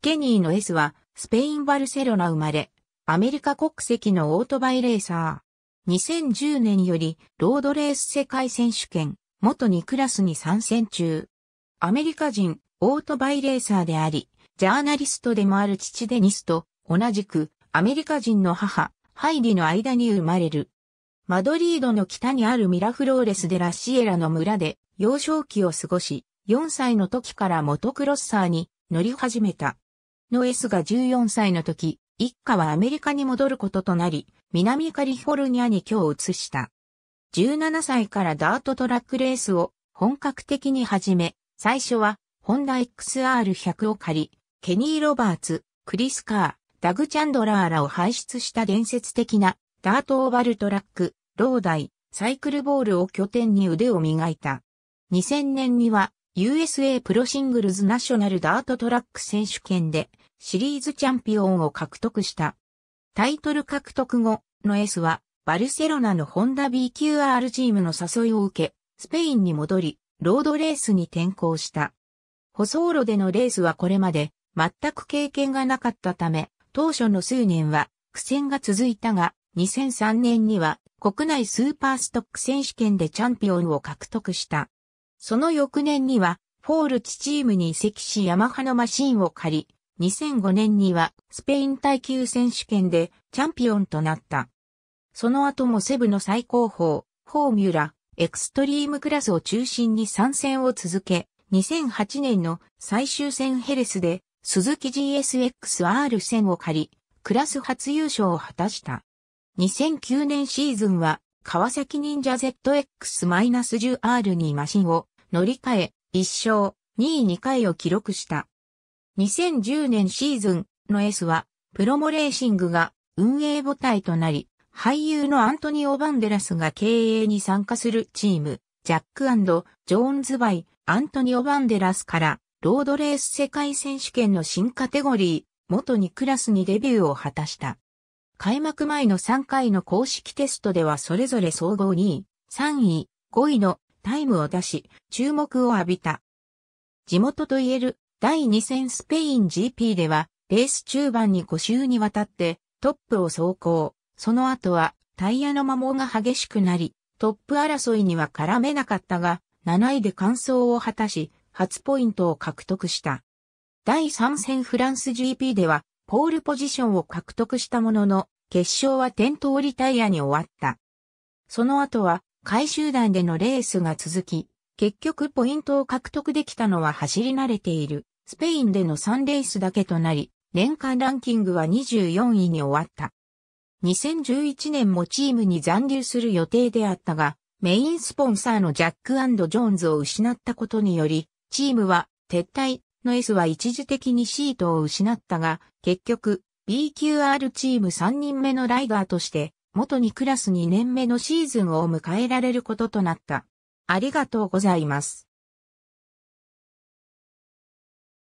ケニーの S は、スペイン・バルセロナ生まれ、アメリカ国籍のオートバイレーサー。2010年より、ロードレース世界選手権、元2クラスに参戦中。アメリカ人、オートバイレーサーであり、ジャーナリストでもある父デニスと、同じく、アメリカ人の母、ハイディの間に生まれる。マドリードの北にあるミラフローレス・デラ・シエラの村で、幼少期を過ごし、4歳の時からモトクロッサーに乗り始めた。の S が14歳の時、一家はアメリカに戻ることとなり、南カリフォルニアに今日移した。17歳からダートトラックレースを本格的に始め、最初はホンダ XR100 を借り、ケニー・ロバーツ、クリス・カー、ダグ・チャンドラーらを輩出した伝説的なダートオーバルトラック、ローダイ、サイクルボールを拠点に腕を磨いた。2000年には USA プロシングルズナショナルダートトラック選手権でシリーズチャンピオンを獲得した。タイトル獲得後の S はバルセロナのホンダ BQR チームの誘いを受け、スペインに戻り、ロードレースに転向した。舗装路でのレースはこれまで全く経験がなかったため、当初の数年は苦戦が続いたが、2003年には国内スーパーストック選手権でチャンピオンを獲得した。その翌年には、フォールチチームに移籍しヤマハのマシンを借り、2005年にはスペイン耐久選手権でチャンピオンとなった。その後もセブの最高峰、フォーミュラ、エクストリームクラスを中心に参戦を続け、2008年の最終戦ヘレスで、鈴木 GSX-R 戦を借り、クラス初優勝を果たした。2009年シーズンは川崎忍者 ZX-10R2 マシンを乗り換え、1勝、2位2回を記録した。2010年シーズンの S は、プロモレーシングが運営母体となり、俳優のアントニオ・バンデラスが経営に参加するチーム、ジャックジョーンズ・バイ、アントニオ・バンデラスから、ロードレース世界選手権の新カテゴリー、元にクラスにデビューを果たした。開幕前の3回の公式テストではそれぞれ総合2位、3位、5位のタイムを出し、注目を浴びた。地元といえる第2戦スペイン GP では、レース中盤に5周にわたってトップを走行。その後はタイヤの摩耗が激しくなり、トップ争いには絡めなかったが、7位で完走を果たし、初ポイントを獲得した。第3戦フランス GP では、ポールポジションを獲得したものの、決勝は転倒リタイアに終わった。その後は、回収団でのレースが続き、結局ポイントを獲得できたのは走り慣れている、スペインでの3レースだけとなり、年間ランキングは24位に終わった。2011年もチームに残留する予定であったが、メインスポンサーのジャックジョーンズを失ったことにより、チームは撤退、の S は一時的にシートを失ったが、結局、BQR チーム3人目のライダーとして、元にクラス2年目のシーズンを迎えられることとなった。ありがとうございます。